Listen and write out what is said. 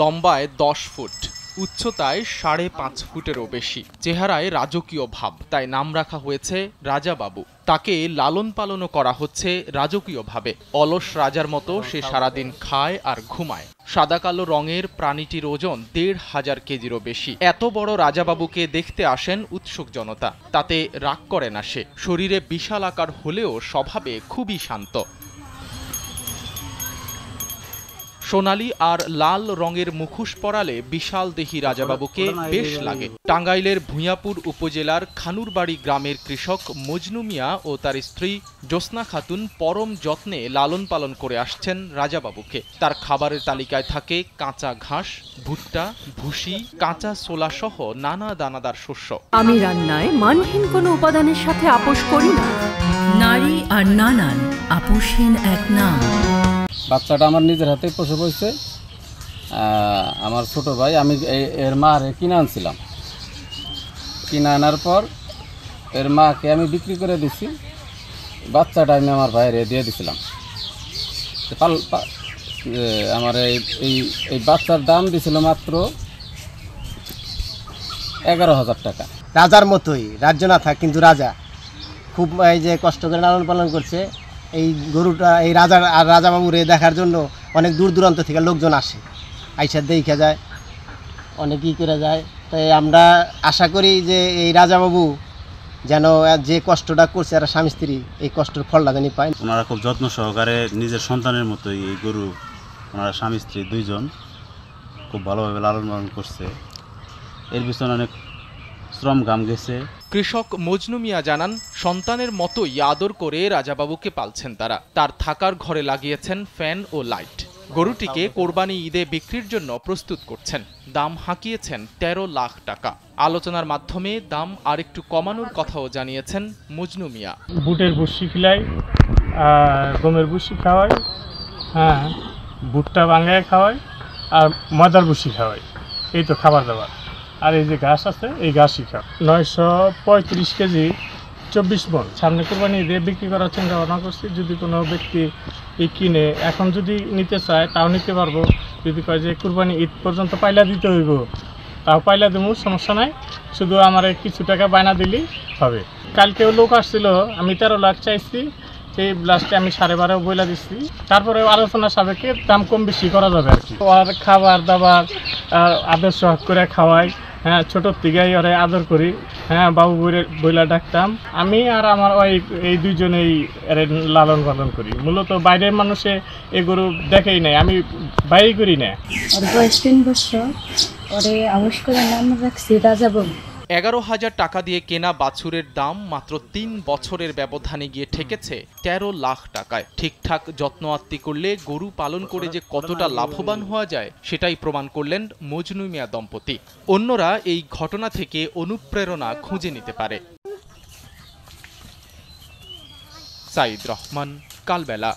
লম্বায় দশ ফুট উচ্চতায় সাড়ে পাঁচ ফুটেরও বেশি চেহারায় রাজকীয় ভাব তাই নাম রাখা হয়েছে রাজাবাবু তাকে লালন পালনও করা হচ্ছে রাজকীয়ভাবে অলস রাজার মতো সে সারাদিন খায় আর ঘুমায় সাদা কালো রঙের প্রাণীটির ওজন দেড় হাজার কেজিরও বেশি এত বড় রাজাবাবুকে দেখতে আসেন উৎসুক জনতা তাতে রাগ করে না সে শরীরে বিশাল আকার হলেও স্বভাবে খুবই শান্ত সোনালি আর লাল রঙের মুখোশ পরালে বিশাল দেহি রাজাবাবুকে বেশ লাগে টাঙ্গাইলের ভূঁয়াপুর উপজেলার খানুরবাড়ি গ্রামের কৃষক মজনু মিয়া ও তার স্ত্রী জ্যোৎস্না খাতুন পরম যত্নে লালন পালন করে আসছেন রাজাবাবুকে তার খাবারের তালিকায় থাকে কাঁচা ঘাস ভুট্টা ভুসি কাঁচা সোলা সহ নানা দানাদার শস্য আমি রান্নায় মানহীন কোনো উপাদানের সাথে আপোষ করি না নারী আর নানান আপোষহীন এক নাম বাচ্চাটা আমার নিজের হাতে প্রসব পড়ছে আমার ছোট ভাই আমি এর মা আর কিনে আনছিলাম কিনে আনার পর এর মাকে আমি বিক্রি করে দিছি বাচ্চাটা আমি আমার ভাইয়ের দিয়ে দিছিলাম পাল আমার এই এই বাচ্চার দাম দিছিল মাত্র এগারো হাজার টাকা রাজার মতোই রাজ্য না থাক কিন্তু রাজা খুব এই যে কষ্ট করে লালন পালন করছে এই গরুটা এই রাজা রে দেখার জন্য অনেক দূর দূরান্ত থেকে লোকজন আসে আইসা দেখা যায় অনেকেই করে যায় তাই আমরা আশা করি যে এই রাজাবাবু যেন যে কষ্টটা করছে আর স্বামী স্ত্রী এই কষ্টের ফলটা যেন পায় ওনারা খুব যত্ন সহকারে নিজের সন্তানের মতোই এই গরু ওনারা স্বামী স্ত্রী দুইজন খুব ভালোভাবে লালন পালন করছে এর পিছনে অনেক শ্রম গাম গেছে কৃষক মজনু মিয়া জানান সন্তানের মতোই আদর করে রাজাবাবুকে পালছেন তারা তার থাকার ঘরে লাগিয়েছেন ফ্যান ও লাইট গরুটিকে কোরবানি ঈদে বিক্রির জন্য প্রস্তুত করছেন দাম হাঁকিয়েছেন ১৩ লাখ টাকা আলোচনার মাধ্যমে দাম আর একটু কমানোর কথাও জানিয়েছেন মজনু মিয়া বুটের ভুসি খিলাই গমের ভুসি খাওয়াই হ্যাঁ বুটটা বাঙ্গায় খাওয়াই আর ময়দার ভুসি খাওয়াই এই তো খাবার দাবার আর এই যে ঘাস আছে এই গাছই খাও নয়শো পঁয়ত্রিশ কেজি চব্বিশ মন সামনে কোরবানি দিয়ে বিক্রি করার চিন্তা ভাবনা করছি যদি কোনো ব্যক্তি কিনে এখন যদি নিতে চায় তাও নিতে পারবো যদি কয় যে কোরবানি ঈদ পর্যন্ত পাইলা দিতে হইব তাও পাইলা দেবো সমস্যা নাই শুধু আমার কিছু টাকা বায়না দিলেই হবে কালকেও লোক আসছিল আমি তেরো লাখ চাইছি সেই ব্লাস্টে আমি সাড়ে বারো বইলা দিচ্ছি তারপরে আলোচনা সাপেক্ষে দাম কম বেশি করা যাবে আর কি খাবার দাবার আদর্শ করে খাওয়াই হ্যাঁ ছোটোর থেকেই ওরে আদর করি হ্যাঁ বাবু বইলা ডাকতাম আমি আর আমার ওই এই দুইজনেই লালন পালন করি মূলত বাইরের মানুষে এ গরু দেখেই নাই আমি বাইরে করি না ওর বয়স তিন বছর ওরে আবিষ্কারের নাম রাখছি রাজা বাবু এগারো হাজার টাকা দিয়ে কেনা বাছুরের দাম মাত্র তিন বছরের ব্যবধানে গিয়ে ঠেকেছে ১৩ লাখ টাকায় ঠিকঠাক যত্ন আত্মি করলে গরু পালন করে যে কতটা লাভবান হওয়া যায় সেটাই প্রমাণ করলেন মজনু মিয়া দম্পতি অন্যরা এই ঘটনা থেকে অনুপ্রেরণা খুঁজে নিতে পারে সাইদ রহমান কালবেলা